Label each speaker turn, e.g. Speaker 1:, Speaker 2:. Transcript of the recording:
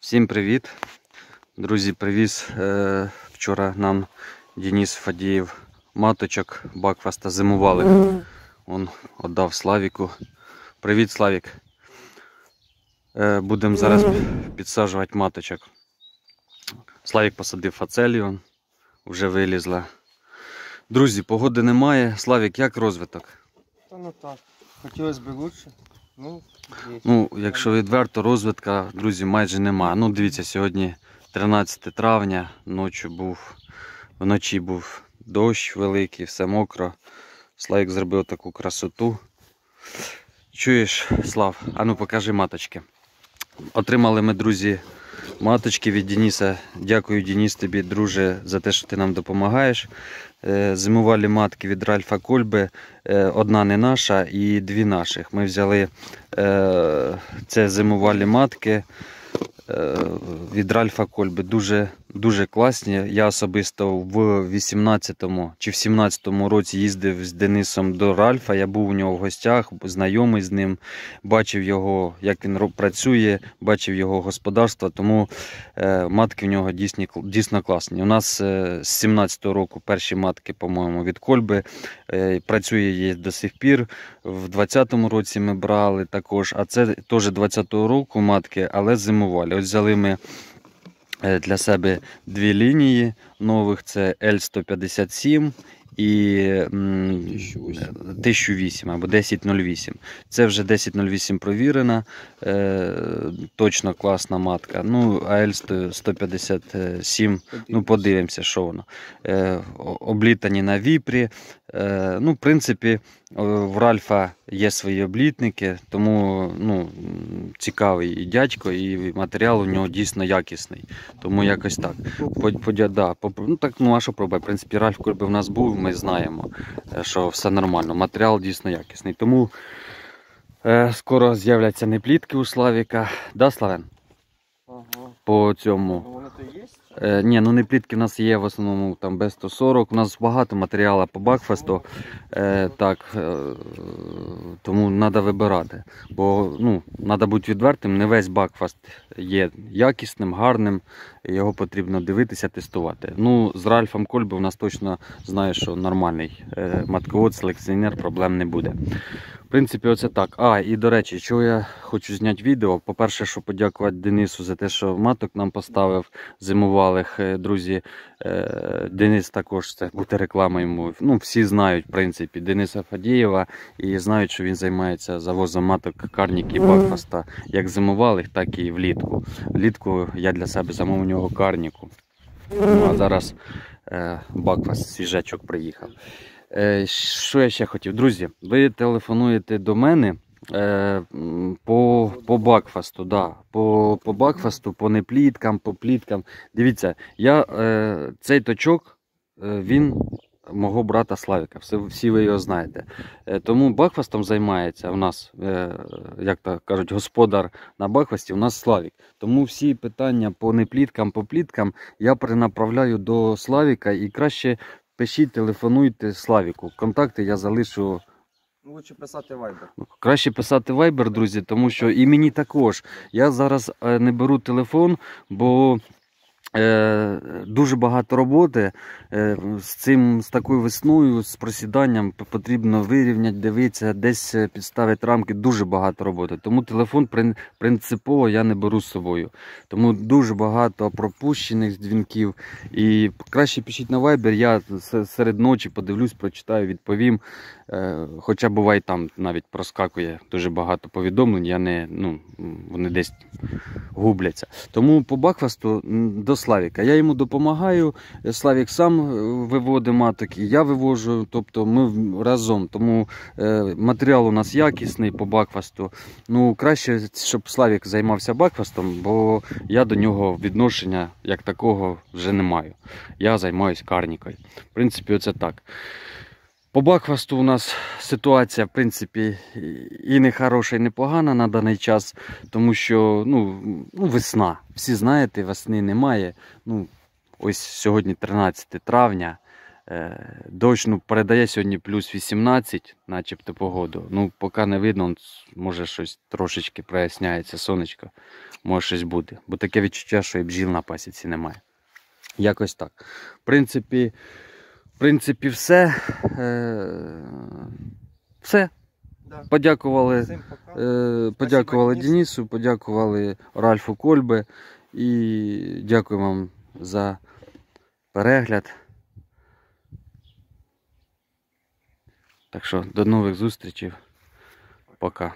Speaker 1: Всім привіт! Друзі, привіз е, вчора нам Денис Фадіїв маточок Бакфаста зимували. Он віддав Славіку. Привіт, Славік. Е, Будемо зараз підсаджувати маточок. Славік посадив фацелію, вже вилізла. Друзі, погоди немає. Славік, як розвиток? Та ну так. Хотілося б краще. Ну, якщо відверто, розвитка, друзі, майже нема. Ну, дивіться, сьогодні 13 травня, ночі був, вночі був дощ великий, все мокро. Славік зробив таку красоту. Чуєш, Слав, ану покажи маточки. Отримали ми, друзі, маточки від Дениса. Дякую, Деніс, тобі, друже, за те, що ти нам допомагаєш. Е, зимувалі матки від Ральфа Кольби. Е, одна не наша і дві наших. Ми взяли е, це зимувалі матки. Е, від Ральфа Кольби. Дуже дуже класні. Я особисто в 18 му чи в 17-му році їздив з Денисом до Ральфа. Я був у нього в гостях, знайомий з ним, бачив його, як він працює, бачив його господарство. Тому е, матки в нього дійсно, дійсно класні. У нас е, з 17-го року перші матки, по-моєму, від Кольби. Працює її до сих пір. В 20-му році ми брали також, а це теж 20-го року матки, але зимували взяли ми е, для себе дві лінії нових: це L157 і 1008 або 1008. Це вже 1008 провірена, е, точно класна матка. Ну, а L157, ну подивимося, що воно. Е, облітані на віпрі. Ну, В принципі, в Ральфа є свої облітники, тому ну, цікавий і дядько, і матеріал у нього дійсно якісний. Тому якось так. Подя, да, ну, так, ну а що проби? В принципі, Ральф Курби в нас був, ми знаємо, е, що все нормально. Матеріал дійсно якісний. Тому е, скоро з'являться не плітки у Славіка. Да, Славен? Ага. По цьому. Ну, то є? Е, ні, ну не плітки у нас є в основному там Б-140. У нас багато матеріалу по Бакфесту. Е, так, е, тому треба вибирати. Бо ну, треба бути відвертим, не весь Бакфест є якісним, гарним його потрібно дивитися, тестувати. Ну, З Ральфом Кольби в нас точно знає, що нормальний е, матковод, селекціонер проблем не буде. В принципі, оце так. А, і до речі, чого я хочу зняти відео. По-перше, що подякувати Денису за те, що маток нам поставив зимувалих. Е, друзі, е, Денис також це буде реклама йому. Ну, Всі знають, в принципі, Дениса Фадієва і знають, що він займається завозом маток карніки, бакфаста, як зимувалих, так і влітку. Влітку я для себе замовлю нього карніку. Ну, А зараз е, бакфас свіжечок приїхав. Е, Що я ще хотів? Друзі, ви телефонуєте до мене е, по по бакфасту. да, По по бакфасту, по непліткам, по пліткам. Дивіться, я е, цей точок, е, він мого брата Славіка. Всі, всі ви його знаєте. Е, тому Бахвастом займається у нас, е, як то кажуть, господар на Бахвасті, у нас Славік. Тому всі питання по непліткам, по пліткам я принаправляю до Славіка і краще пишіть, телефонуйте Славіку. Контакти я залишу. Ну, Лучше писати вайбер. Краще писати вайбер, друзі, тому що і мені також. Я зараз е, не беру телефон, бо Е, дуже багато роботи е, з цим, з такою весною, з просіданням потрібно вирівняти, дивитися, десь е, підставити рамки. Дуже багато роботи. Тому телефон принципово я не беру з собою. Тому дуже багато пропущених дзвінків. І краще пишіть на вайбер. Я серед ночі подивлюсь, прочитаю, відповім. Хоча буває там навіть проскакує дуже багато повідомлень. Я не ну вони десь губляться. Тому по Бакфасту до Славіка. Я йому допомагаю. Е, Славік сам е, виводить маток, і я вивожу. Тобто ми разом. Тому е, матеріал у нас якісний по бакфасту. Ну краще, щоб Славік займався бакфастом, бо я до нього відношення як такого вже не маю. Я займаюся карнікою. В принципі, оце так. По бакфасту у нас ситуація, в принципі, і не хороша, і не погана на даний час, тому що ну, ну весна. Всі знаєте, весни немає. Ну, Ось сьогодні 13 травня. Е, дощ ну, передає сьогодні плюс 18, начебто погоду. Ну, Поки не видно, може щось трошечки проясняється сонечко, може щось буде. Бо таке відчуття, що і бджіл на пасіці немає. Якось так. В принципі, принципі, все. Е, все. Подякували е, подякували Денису, подякували Ральфу Кольбе і дякую вам за перегляд. Так що до нових зустрічей. Пока.